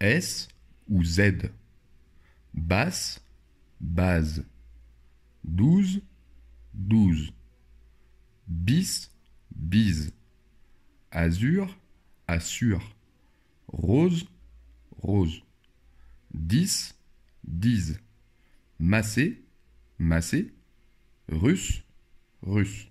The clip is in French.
S ou Z. Basse, base. 12, 12. Bis, bise. Azur, assure. Rose, rose. 10, 10. Massé, massé. Russe, russe.